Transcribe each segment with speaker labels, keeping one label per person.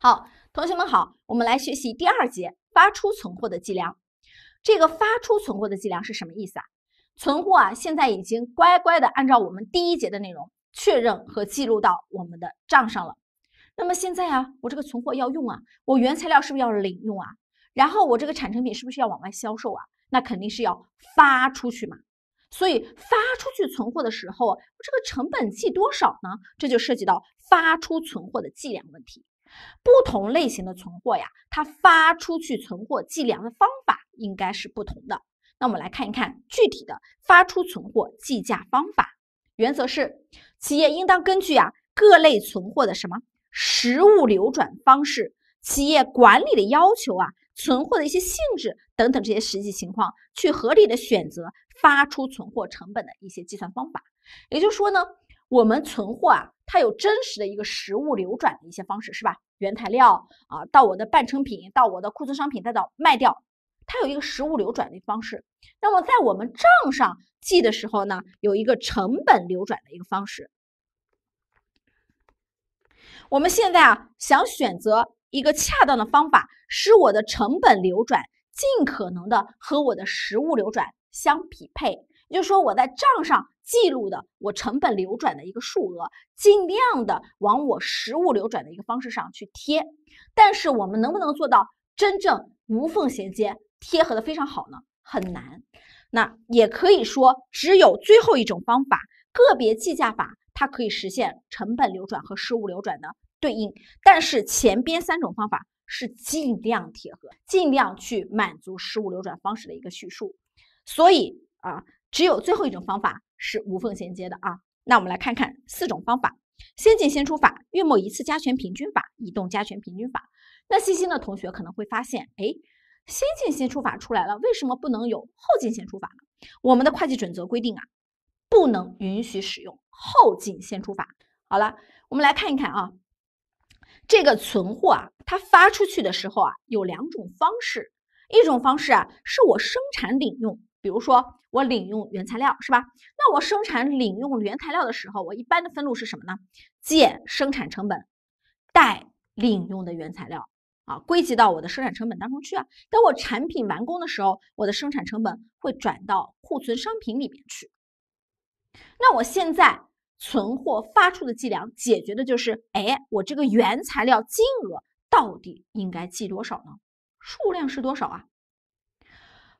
Speaker 1: 好，同学们好，我们来学习第二节发出存货的计量。这个发出存货的计量是什么意思啊？存货啊，现在已经乖乖的按照我们第一节的内容确认和记录到我们的账上了。那么现在啊，我这个存货要用啊，我原材料是不是要领用啊？然后我这个产成品是不是要往外销售啊？那肯定是要发出去嘛。所以发出去存货的时候，这个成本记多少呢？这就涉及到发出存货的计量问题。不同类型的存货呀，它发出去存货计量的方法应该是不同的。那我们来看一看具体的发出存货计价方法原则是，企业应当根据啊各类存货的什么实物流转方式、企业管理的要求啊、存货的一些性质等等这些实际情况，去合理的选择发出存货成本的一些计算方法。也就是说呢。我们存货啊，它有真实的一个实物流转的一些方式，是吧？原材料啊，到我的半成品，到我的库存商品，再到卖掉，它有一个实物流转的方式。那么在我们账上记的时候呢，有一个成本流转的一个方式。我们现在啊，想选择一个恰当的方法，使我的成本流转尽可能的和我的实物流转相匹配。也就是说，我在账上。记录的我成本流转的一个数额，尽量的往我实物流转的一个方式上去贴，但是我们能不能做到真正无缝衔接、贴合的非常好呢？很难。那也可以说，只有最后一种方法，个别计价法，它可以实现成本流转和实物流转的对应，但是前边三种方法是尽量贴合，尽量去满足实物流转方式的一个叙述。所以啊，只有最后一种方法。是无缝衔接的啊，那我们来看看四种方法：先进先出法、月末一次加权平均法、移动加权平均法。那细心的同学可能会发现，哎，先进先出法出来了，为什么不能有后进先出法呢？我们的会计准则规定啊，不能允许使用后进先出法。好了，我们来看一看啊，这个存货啊，它发出去的时候啊，有两种方式，一种方式啊，是我生产领用。比如说我领用原材料是吧？那我生产领用原材料的时候，我一般的分录是什么呢？借生产成本，贷领用的原材料啊，归集到我的生产成本当中去啊。当我产品完工的时候，我的生产成本会转到库存商品里面去。那我现在存货发出的计量解决的就是，哎，我这个原材料金额到底应该记多少呢？数量是多少啊？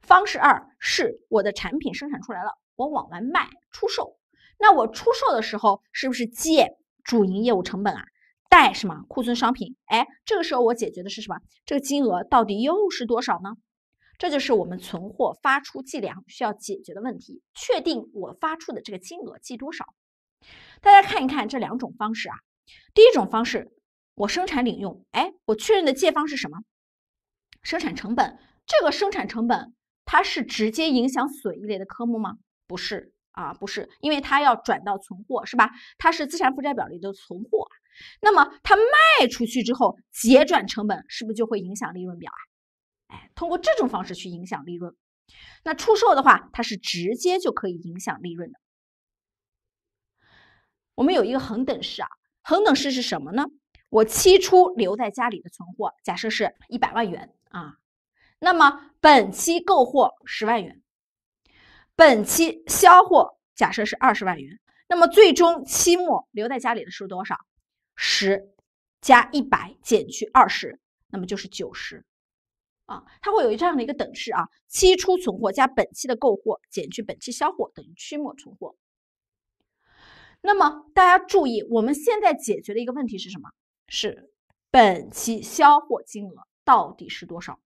Speaker 1: 方式二是我的产品生产出来了，我往外卖出售。那我出售的时候，是不是借主营业务成本啊？贷什么库存商品？哎，这个时候我解决的是什么？这个金额到底又是多少呢？这就是我们存货发出计量需要解决的问题，确定我发出的这个金额记多少。大家看一看这两种方式啊。第一种方式，我生产领用，哎，我确认的借方是什么？生产成本，这个生产成本。它是直接影响损益类的科目吗？不是啊，不是，因为它要转到存货，是吧？它是资产负债表里的存货。那么它卖出去之后结转成本，是不是就会影响利润表啊？哎，通过这种方式去影响利润。那出售的话，它是直接就可以影响利润的。我们有一个恒等式啊，恒等式是什么呢？我期初留在家里的存货，假设是一百万元啊。那么本期购货十万元，本期销货假设是二十万元，那么最终期末留在家里的是多少？十加一百减去二十，那么就是九十。啊，它会有一这样的一个等式啊：期初存货加本期的购货减去本期销货等于期末存货。那么大家注意，我们现在解决的一个问题是什么？是本期销货金额到底是多少？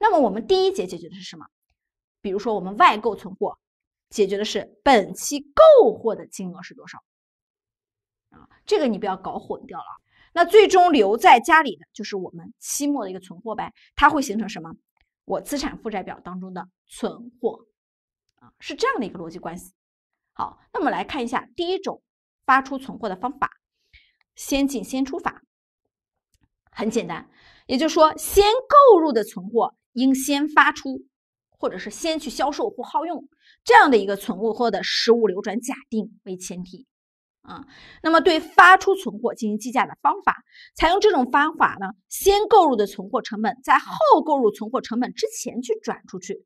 Speaker 1: 那么我们第一节解决的是什么？比如说我们外购存货，解决的是本期购货的金额是多少啊？这个你不要搞混掉了那最终留在家里的就是我们期末的一个存货呗，它会形成什么？我资产负债表当中的存货啊，是这样的一个逻辑关系。好，那么来看一下第一种发出存货的方法——先进先出法。很简单，也就是说先购入的存货。应先发出，或者是先去销售或耗用这样的一个存货或的实物流转假定为前提，啊，那么对发出存货进行计价的方法，采用这种方法呢，先购入的存货成本在后购入存货成本之前去转出去，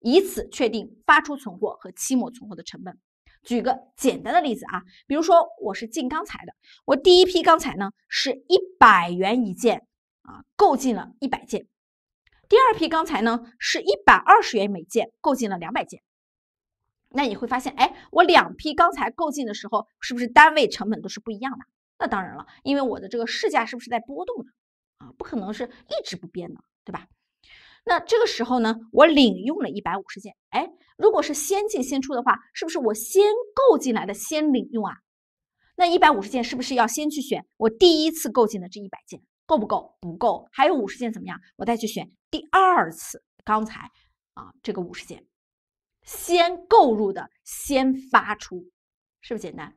Speaker 1: 以此确定发出存货和期末存货的成本。举个简单的例子啊，比如说我是进钢材的，我第一批钢材呢是一百元一件，啊，购进了一百件。第二批钢材呢是一百二十元每件，购进了两百件。那你会发现，哎，我两批钢材购进的时候，是不是单位成本都是不一样的？那当然了，因为我的这个市价是不是在波动呢？啊，不可能是一直不变的，对吧？那这个时候呢，我领用了一百五十件。哎，如果是先进先出的话，是不是我先购进来的先领用啊？那一百五十件是不是要先去选我第一次购进的这一百件？够不够？不够，还有五十件怎么样？我再去选第二次。刚才啊，这个五十件先购入的，先发出，是不是简单？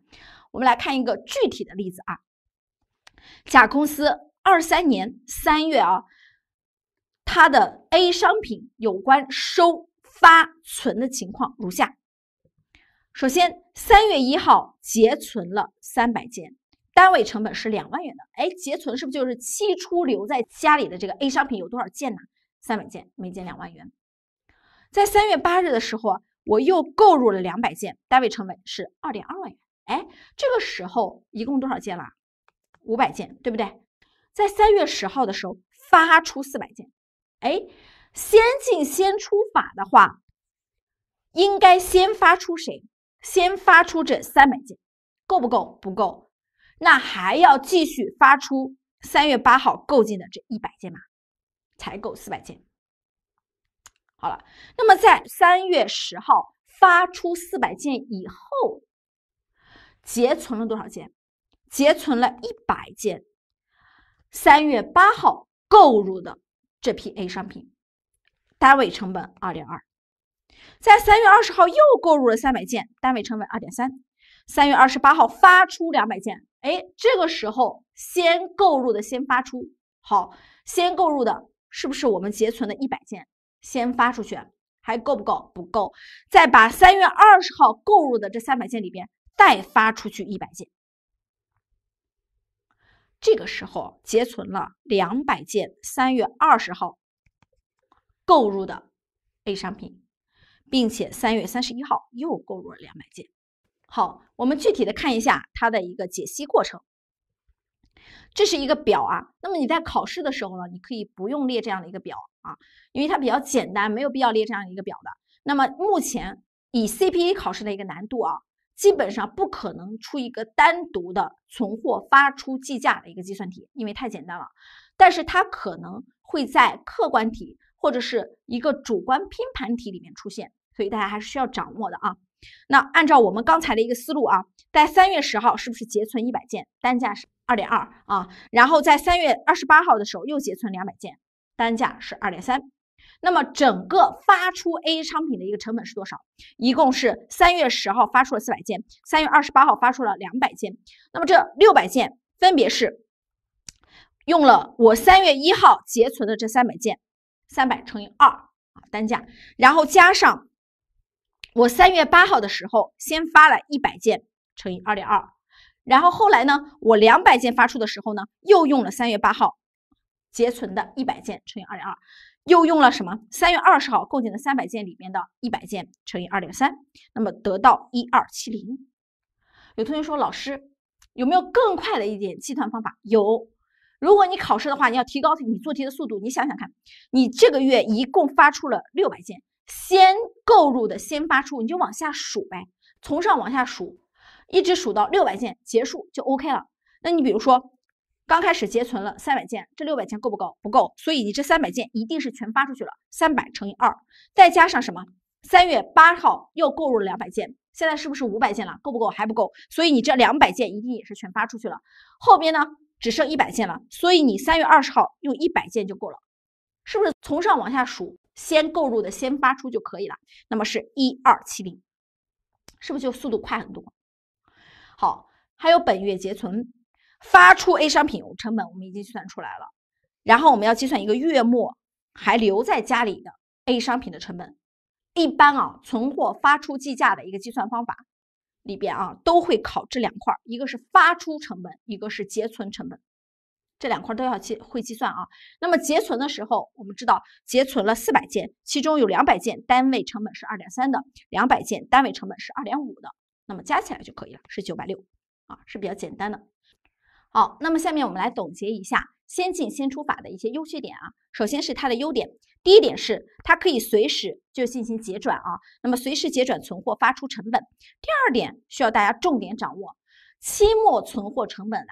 Speaker 1: 我们来看一个具体的例子啊。甲公司二三年三月啊，它的 A 商品有关收发存的情况如下：首先，三月一号结存了三百件。单位成本是两万元的，哎，结存是不是就是期初留在家里的这个 A 商品有多少件呢？三百件，每件两万元。在三月八日的时候，我又购入了两百件，单位成本是二点二万元。哎，这个时候一共多少件了？五百件，对不对？在三月十号的时候发出四百件，哎，先进先出法的话，应该先发出谁？先发出这三百件，够不够？不够。那还要继续发出三月八号购进的这一百件吗？才够四百件。好了，那么在三月十号发出四百件以后，结存了多少件？结存了一百件。三月八号购入的这批 A 商品，单位成本二点二。在三月二十号又购入了三百件，单位成本二点三。三月二十八号发出两百件。哎，这个时候先购入的先发出，好，先购入的是不是我们结存的一百件？先发出去还够不够？不够，再把三月二十号购入的这三百件里边代发出去一百件，这个时候结存了两百件三月二十号购入的 A 商品，并且三月三十一号又购入了两百件。好，我们具体的看一下它的一个解析过程。这是一个表啊，那么你在考试的时候呢，你可以不用列这样的一个表啊，因为它比较简单，没有必要列这样一个表的。那么目前以 CPA 考试的一个难度啊，基本上不可能出一个单独的存货发出计价的一个计算题，因为太简单了。但是它可能会在客观题或者是一个主观拼盘题里面出现，所以大家还是需要掌握的啊。那按照我们刚才的一个思路啊，在三月十号是不是结存一百件，单价是二点二啊？然后在三月二十八号的时候又结存两百件，单价是二点三。那么整个发出 A 商品的一个成本是多少？一共是三月十号发出了四百件，三月二十八号发出了两百件。那么这六百件分别是用了我三月一号结存的这三百件，三百乘以二啊单价，然后加上。我三月八号的时候先发了一百件乘以二点二，然后后来呢，我两百件发出的时候呢，又用了三月八号结存的一百件乘以二点二，又用了什么？三月二十号购进的三百件里面的100件乘以二点三，那么得到一二七零。有同学说，老师有没有更快的一点计算方法？有，如果你考试的话，你要提高你做题的速度，你想想看，你这个月一共发出了六百件。先购入的先发出，你就往下数呗，从上往下数，一直数到六百件结束就 OK 了。那你比如说，刚开始结存了三百件，这六百件够不够？不够，所以你这三百件一定是全发出去了，三百乘以二，再加上什么？三月八号又购入了两百件，现在是不是五百件了？够不够？还不够，所以你这两百件一定也是全发出去了，后边呢只剩一百件了，所以你三月二十号用一百件就够了，是不是？从上往下数。先购入的先发出就可以了，那么是一二七零，是不是就速度快很多？好，还有本月结存发出 A 商品成本我们已经计算出来了，然后我们要计算一个月末还留在家里的 A 商品的成本。一般啊，存货发出计价的一个计算方法里边啊，都会考这两块儿，一个是发出成本，一个是结存成本。这两块都要计会计算啊。那么结存的时候，我们知道结存了四百件，其中有两百件单位成本是二点三的，两百件单位成本是二点五的，那么加起来就可以了，是九百六啊，是比较简单的。好，那么下面我们来总结一下先进先出法的一些优缺点啊。首先是它的优点，第一点是它可以随时就进行结转啊，那么随时结转存货发出成本。第二点需要大家重点掌握期末存货成本啊，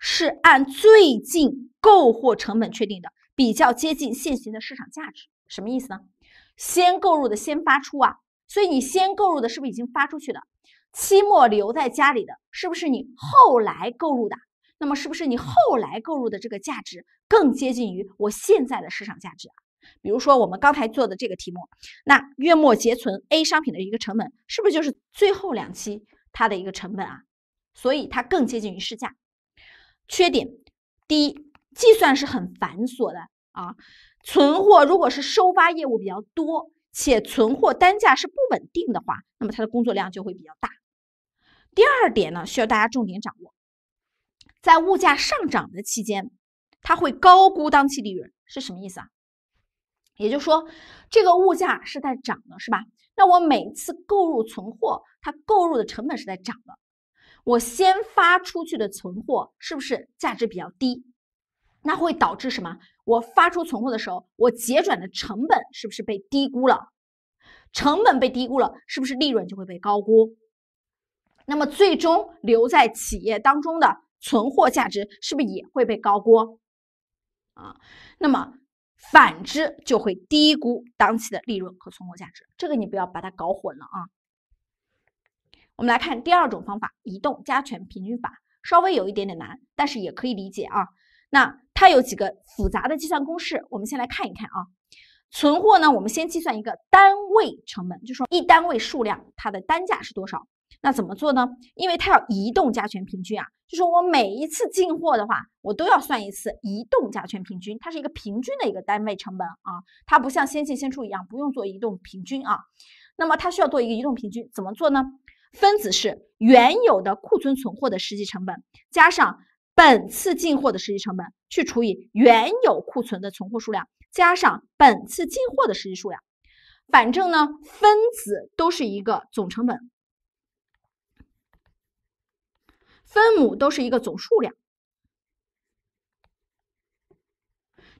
Speaker 1: 是按最近购货成本确定的，比较接近现行的市场价值。什么意思呢？先购入的先发出啊，所以你先购入的是不是已经发出去了？期末留在家里的是不是你后来购入的？那么是不是你后来购入的这个价值更接近于我现在的市场价值啊？比如说我们刚才做的这个题目，那月末结存 A 商品的一个成本是不是就是最后两期它的一个成本啊？所以它更接近于市价。缺点，第一，计算是很繁琐的啊。存货如果是收发业务比较多，且存货单价是不稳定的话，那么它的工作量就会比较大。第二点呢，需要大家重点掌握，在物价上涨的期间，它会高估当期利润，是什么意思啊？也就是说，这个物价是在涨的，是吧？那我每次购入存货，它购入的成本是在涨的。我先发出去的存货是不是价值比较低？那会导致什么？我发出存货的时候，我结转的成本是不是被低估了？成本被低估了，是不是利润就会被高估？那么最终留在企业当中的存货价值是不是也会被高估？啊，那么反之就会低估当期的利润和存货价值。这个你不要把它搞混了啊。我们来看第二种方法，移动加权平均法，稍微有一点点难，但是也可以理解啊。那它有几个复杂的计算公式，我们先来看一看啊。存货呢，我们先计算一个单位成本，就说一单位数量它的单价是多少。那怎么做呢？因为它要移动加权平均啊，就是我每一次进货的话，我都要算一次移动加权平均，它是一个平均的一个单位成本啊。它不像先进先出一样，不用做移动平均啊。那么它需要做一个移动平均，怎么做呢？分子是原有的库存存货的实际成本加上本次进货的实际成本，去除以原有库存的存货数量加上本次进货的实际数量。反正呢，分子都是一个总成本，分母都是一个总数量。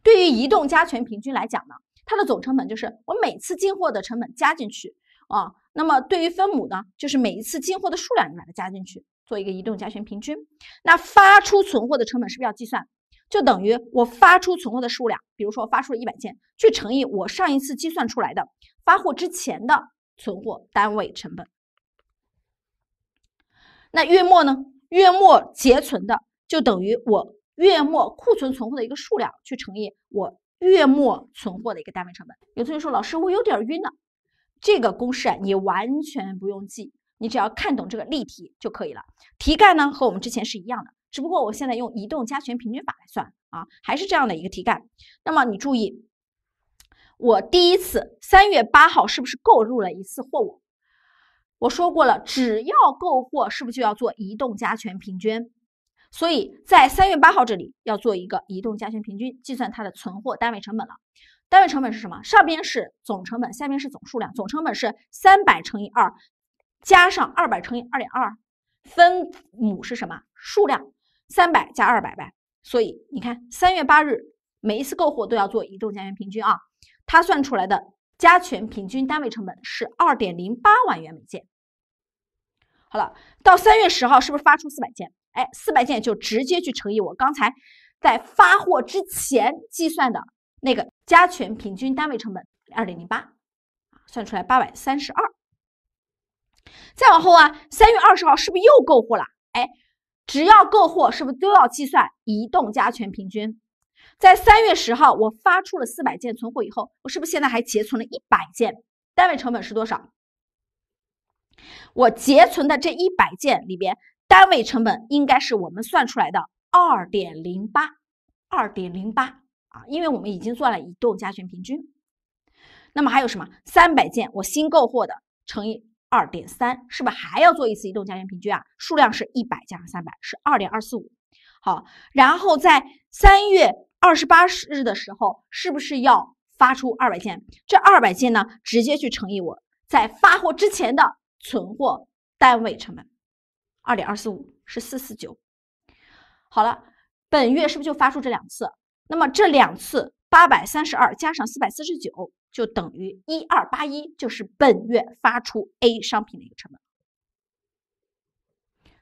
Speaker 1: 对于移动加权平均来讲呢，它的总成本就是我每次进货的成本加进去。啊，那么对于分母呢，就是每一次进货的数量，你把它加进去，做一个移动加权平均。那发出存货的成本是不是要计算？就等于我发出存货的数量，比如说发出了一百件，去乘以我上一次计算出来的发货之前的存货单位成本。那月末呢？月末结存的就等于我月末库存存货的一个数量，去乘以我月末存货的一个单位成本。有同学说，老师，我有点晕了。这个公式啊，你完全不用记，你只要看懂这个例题就可以了。题干呢和我们之前是一样的，只不过我现在用移动加权平均法来算啊，还是这样的一个题干。那么你注意，我第一次三月八号是不是购入了一次货物？我说过了，只要购货，是不是就要做移动加权平均？所以在三月八号这里要做一个移动加权平均，计算它的存货单位成本了。单位成本是什么？上边是总成本，下面是总数量。总成本是三百乘以二，加上二百乘以二点二，分母是什么？数量三百加二百呗。所以你看，三月八日每一次购货都要做移动加权平均啊。它算出来的加权平均单位成本是二点零八万元每件。好了，到三月十号是不是发出四百件？哎，四百件就直接去乘以我刚才在发货之前计算的。那个加权平均单位成本二点零八，算出来八百三十二。再往后啊，三月二十号是不是又购货了？哎，只要购货，是不是都要计算移动加权平均？在三月十号我发出了四百件存货以后，我是不是现在还结存了一百件？单位成本是多少？我结存的这一百件里边，单位成本应该是我们算出来的二点零八，二点零八。啊，因为我们已经做了移动加权平均，那么还有什么？三百件我新购货的乘以二点三，是不是还要做一次移动加权平均啊？数量是一百加上三百是二点二四五。好，然后在三月二十八日的时候，是不是要发出二百件？这二百件呢，直接去乘以我在发货之前的存货单位成本，二点二四五是四四九。好了，本月是不是就发出这两次？那么这两次八百三十二加上四百四十九，就等于一二八一，就是本月发出 A 商品的一个成本。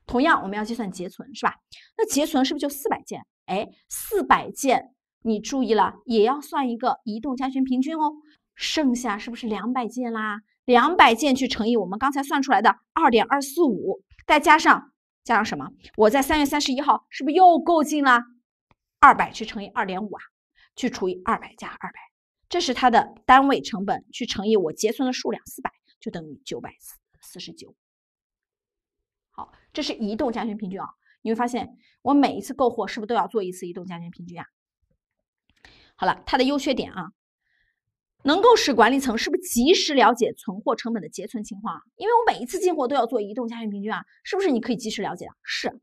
Speaker 1: 同样，我们要计算结存，是吧？那结存是不是就四百件？哎，四百件，你注意了，也要算一个移动加权平均哦。剩下是不是两百件啦？两百件去乘以我们刚才算出来的二点二四五，再加上加上什么？我在三月三十一号是不是又购进了？二百去乘以二点五啊，去除以二百加二百，这是它的单位成本，去乘以我结存的数量四百，就等于九百四四十九。好，这是移动加权平均啊。你会发现，我每一次购货是不是都要做一次移动加权平均啊？好了，它的优缺点啊，能够使管理层是不是及时了解存货成本的结存情况？因为我每一次进货都要做移动加权平均啊，是不是你可以及时了解？是。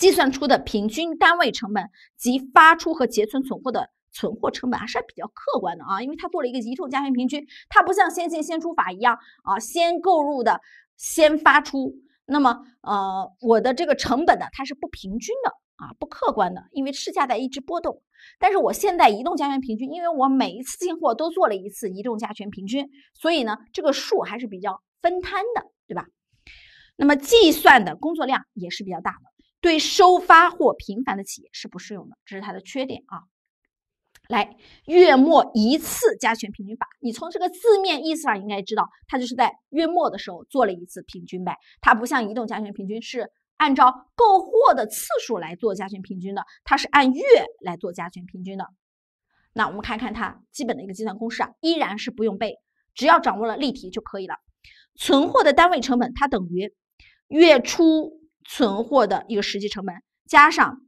Speaker 1: 计算出的平均单位成本及发出和结存存货的存货成本还是比较客观的啊，因为它做了一个移动加权平均，它不像先进先出法一样啊，先购入的先发出，那么呃，我的这个成本呢，它是不平均的啊，不客观的，因为市价在一直波动。但是我现在移动加权平均，因为我每一次进货都做了一次移动加权平均，所以呢，这个数还是比较分摊的，对吧？那么计算的工作量也是比较大的。对收发货频繁的企业是不适用的，这是它的缺点啊。来，月末一次加权平均法，你从这个字面意思上应该知道，它就是在月末的时候做了一次平均呗。它不像移动加权平均，是按照购货的次数来做加权平均的，它是按月来做加权平均的。那我们看看它基本的一个计算公式啊，依然是不用背，只要掌握了例题就可以了。存货的单位成本它等于月初。存货的一个实际成本加上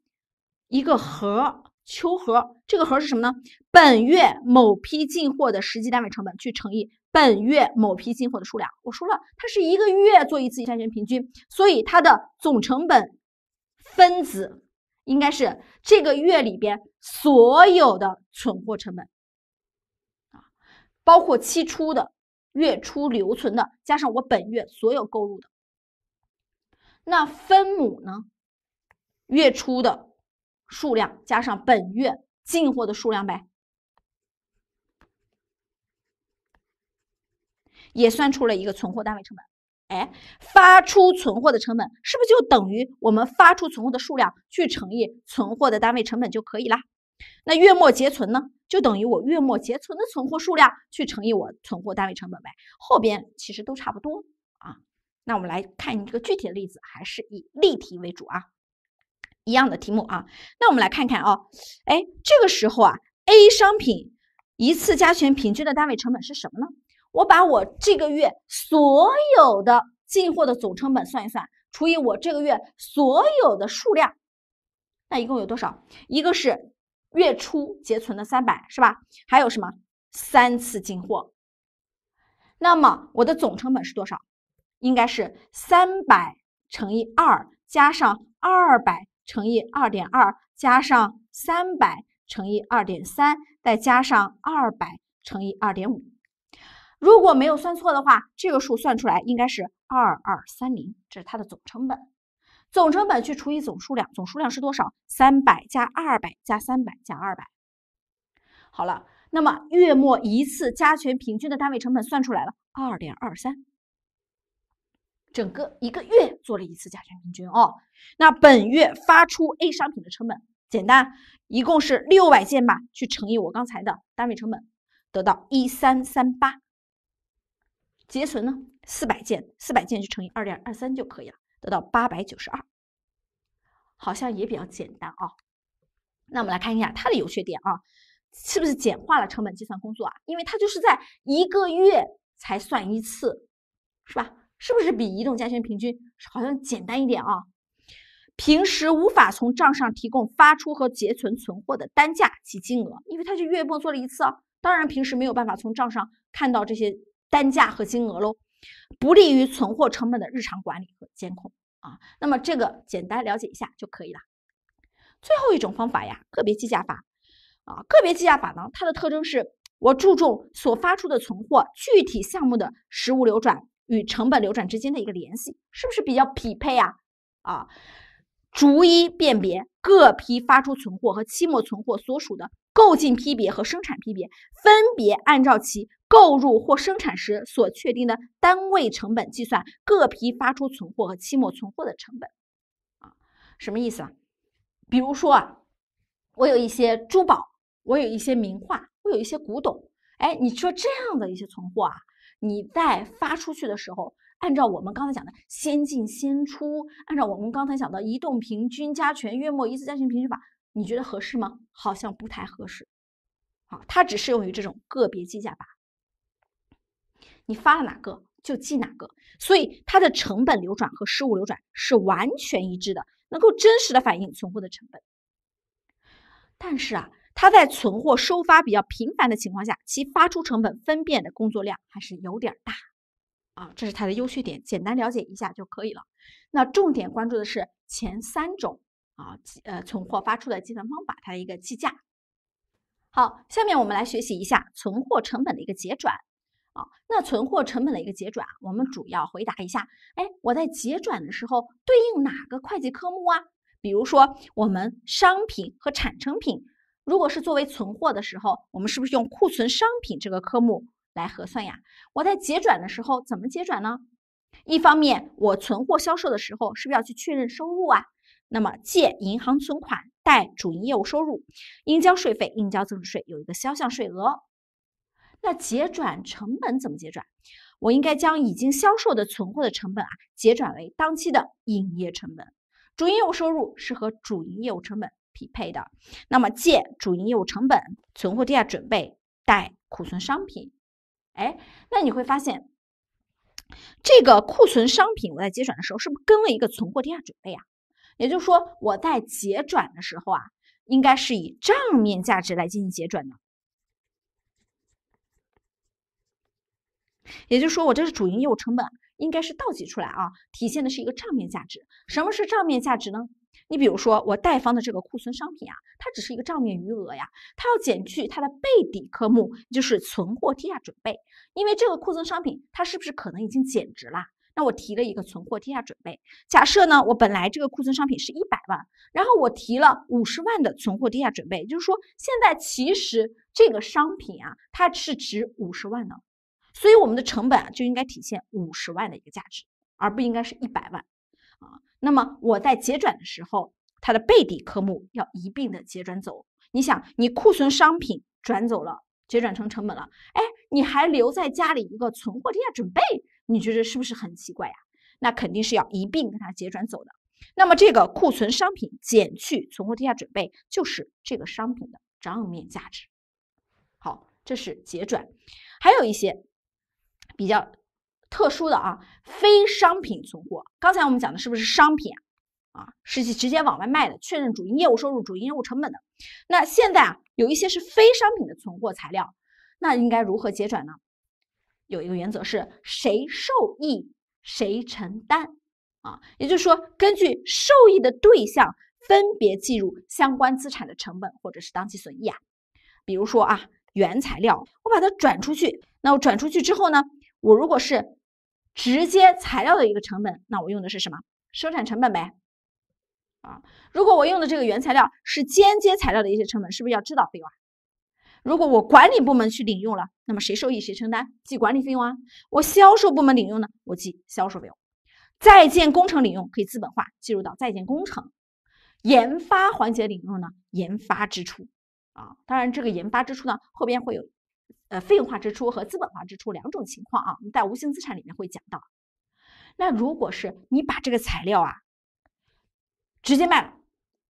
Speaker 1: 一个盒求和，这个盒是什么呢？本月某批进货的实际单位成本去乘以本月某批进货的数量。我说了，它是一个月做一次加权平均，所以它的总成本分子应该是这个月里边所有的存货成本啊，包括期初的、月初留存的，加上我本月所有购入的。那分母呢？月初的数量加上本月进货的数量呗，也算出了一个存货单位成本。哎，发出存货的成本是不是就等于我们发出存货的数量去乘以存货的单位成本就可以啦？那月末结存呢？就等于我月末结存的存货数量去乘以我存货单位成本呗。后边其实都差不多。那我们来看一个具体的例子，还是以例题为主啊，一样的题目啊。那我们来看看啊，哎，这个时候啊，A 商品一次加权平均的单位成本是什么呢？我把我这个月所有的进货的总成本算一算，除以我这个月所有的数量，那一共有多少？一个是月初结存的三百，是吧？还有什么？三次进货。那么我的总成本是多少？应该是三百乘以二加上二百乘以二点二加上三百乘以二点三再加上二百乘以二点五，如果没有算错的话，这个数算出来应该是二二三零，这是它的总成本。总成本去除以总数量，总数量是多少？三百加二百加三百加二百。好了，那么月末一次加权平均的单位成本算出来了，二点二三。整个一个月做了一次价权平均哦，那本月发出 A 商品的成本，简单，一共是六百件吧，去乘以我刚才的单位成本，得到一三三八。结存呢四百件，四百件就乘以二点二三就可以了，得到八百九十二，好像也比较简单啊。那我们来看一下它的优缺点啊，是不是简化了成本计算工作啊？因为它就是在一个月才算一次，是吧？是不是比移动加权平均好像简单一点啊？平时无法从账上提供发出和结存存货的单价及金额，因为他就月末做了一次。啊，当然，平时没有办法从账上看到这些单价和金额喽，不利于存货成本的日常管理和监控啊。那么这个简单了解一下就可以了。最后一种方法呀，个别计价法啊，个别计价法呢，它的特征是我注重所发出的存货具体项目的实物流转。与成本流转之间的一个联系，是不是比较匹配啊？啊，逐一辨别各批发出存货和期末存货所属的购进批别和生产批别，分别按照其购入或生产时所确定的单位成本计算各批发出存货和期末存货的成本。啊，什么意思啊？比如说啊，我有一些珠宝，我有一些名画，我有一些古董，哎，你说这样的一些存货啊。你在发出去的时候，按照我们刚才讲的先进先出，按照我们刚才讲的移动平均加权月末一次加权平均法，你觉得合适吗？好像不太合适。好，它只适用于这种个别计价法。你发了哪个就记哪个，所以它的成本流转和实物流转是完全一致的，能够真实的反映存货的成本。但是啊。它在存货收发比较频繁的情况下，其发出成本分辨的工作量还是有点大，啊，这是它的优缺点，简单了解一下就可以了。那重点关注的是前三种啊，呃，存货发出的计算方法，它的一个计价。好，下面我们来学习一下存货成本的一个结转，啊，那存货成本的一个结转，我们主要回答一下，哎，我在结转的时候对应哪个会计科目啊？比如说我们商品和产成品。如果是作为存货的时候，我们是不是用库存商品这个科目来核算呀？我在结转的时候怎么结转呢？一方面，我存货销售的时候是不是要去确认收入啊？那么借银行存款，贷主营业务收入，应交税费应交增值税有一个销项税额。那结转成本怎么结转？我应该将已经销售的存货的成本啊结转为当期的营业成本。主营业务收入是和主营业务成本。匹配的，那么借主营业务成本、存货跌价准备、贷库存商品。哎，那你会发现，这个库存商品我在结转的时候，是不是跟了一个存货跌价准备啊？也就是说，我在结转的时候啊，应该是以账面价值来进行结转的。也就是说，我这是主营业务成本，应该是倒挤出来啊，体现的是一个账面价值。什么是账面价值呢？你比如说，我贷方的这个库存商品啊，它只是一个账面余额呀，它要减去它的备抵科目，就是存货跌价准备。因为这个库存商品，它是不是可能已经减值了？那我提了一个存货跌价准备。假设呢，我本来这个库存商品是一百万，然后我提了五十万的存货跌价准备，就是说现在其实这个商品啊，它是值五十万的，所以我们的成本啊就应该体现五十万的一个价值，而不应该是一百万啊。那么我在结转的时候，它的背底科目要一并的结转走。你想，你库存商品转走了，结转成成本了，哎，你还留在家里一个存货跌价准备，你觉得是不是很奇怪呀？那肯定是要一并给它结转走的。那么这个库存商品减去存货跌价准备，就是这个商品的账面价值。好，这是结转，还有一些比较。特殊的啊，非商品存货。刚才我们讲的是不是商品啊？是直接往外卖的，确认主营业务收入、主营业务成本的。那现在啊，有一些是非商品的存货材料，那应该如何结转呢？有一个原则是，谁受益谁承担啊，也就是说，根据受益的对象分别计入相关资产的成本或者是当期损益啊。比如说啊，原材料，我把它转出去，那我转出去之后呢，我如果是直接材料的一个成本，那我用的是什么？生产成本呗。啊，如果我用的这个原材料是间接材料的一些成本，是不是要知道费用啊？如果我管理部门去领用了，那么谁受益谁承担，记管理费用啊。我销售部门领用呢，我记销售费用。在建工程领用可以资本化，计入到在建工程。研发环节领用呢，研发支出啊。当然，这个研发支出呢，后边会有。呃，费用化支出和资本化支出两种情况啊，我们在无形资产里面会讲到。那如果是你把这个材料啊直接卖了，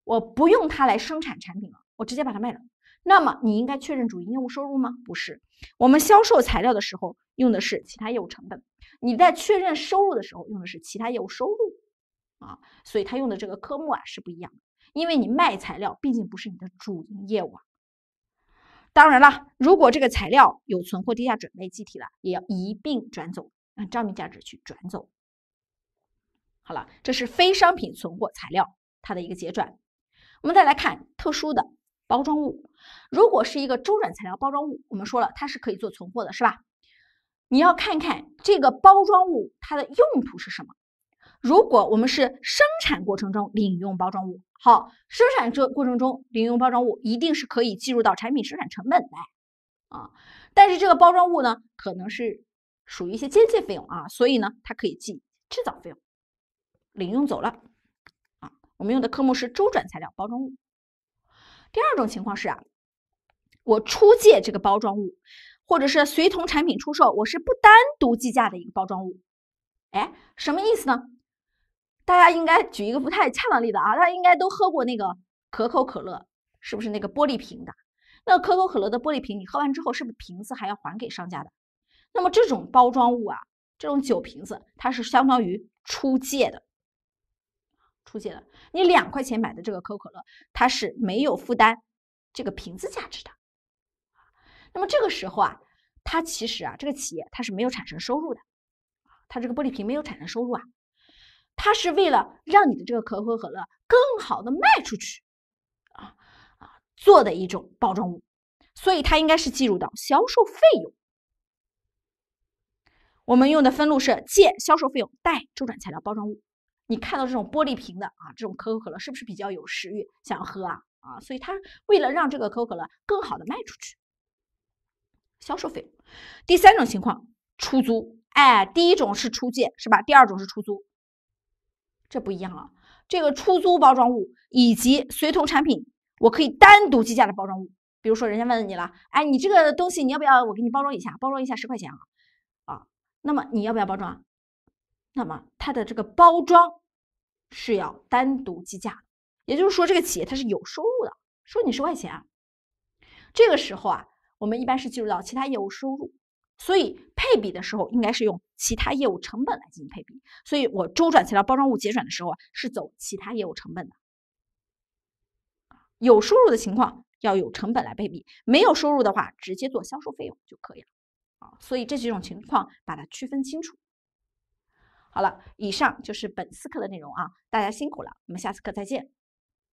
Speaker 1: 我不用它来生产产品了，我直接把它卖了，那么你应该确认主营业务收入吗？不是，我们销售材料的时候用的是其他业务成本，你在确认收入的时候用的是其他业务收入啊，所以它用的这个科目啊是不一样的，因为你卖材料毕竟不是你的主营业务啊。当然了，如果这个材料有存货跌价准备计提了，也要一并转走，按账面价值去转走。好了，这是非商品存货材料它的一个结转。我们再来看特殊的包装物，如果是一个周转材料包装物，我们说了它是可以做存货的，是吧？你要看看这个包装物它的用途是什么。如果我们是生产过程中领用包装物，好，生产这过程中领用包装物一定是可以计入到产品生产成本的啊。但是这个包装物呢，可能是属于一些间接费用啊，所以呢，它可以记制造费用，领用走了啊。我们用的科目是周转材料包装物。第二种情况是啊，我出借这个包装物，或者是随同产品出售，我是不单独计价的一个包装物。哎，什么意思呢？大家应该举一个不太恰当例子啊，大家应该都喝过那个可口可乐，是不是那个玻璃瓶的？那可口可乐的玻璃瓶，你喝完之后是不是瓶子还要还给商家的？那么这种包装物啊，这种酒瓶子，它是相当于出借的，出借的。你两块钱买的这个可口可乐，它是没有负担这个瓶子价值的。那么这个时候啊，它其实啊，这个企业它是没有产生收入的，它这个玻璃瓶没有产生收入啊。它是为了让你的这个可口可乐更好的卖出去，啊啊，做的一种包装物，所以它应该是计入到销售费用。我们用的分录是借销售费用，贷周转材料包装物。你看到这种玻璃瓶的啊，这种可口可乐是不是比较有食欲，想喝啊啊？所以它为了让这个可口可乐更好的卖出去，销售费用。第三种情况出租，哎，第一种是出借是吧？第二种是出租。这不一样了，这个出租包装物以及随同产品，我可以单独计价的包装物。比如说，人家问你了，哎，你这个东西你要不要？我给你包装一下，包装一下十块钱啊，啊，那么你要不要包装？那么它的这个包装是要单独计价，的，也就是说，这个企业它是有收入的，收你十块钱啊。这个时候啊，我们一般是计入到其他业务收入。所以配比的时候，应该是用其他业务成本来进行配比。所以我周转材料包装物结转的时候啊，是走其他业务成本的。有收入的情况要有成本来配比，没有收入的话，直接做销售费用就可以了。啊，所以这几种情况把它区分清楚。好了，以上就是本次课的内容啊，大家辛苦了，我们下次课再见。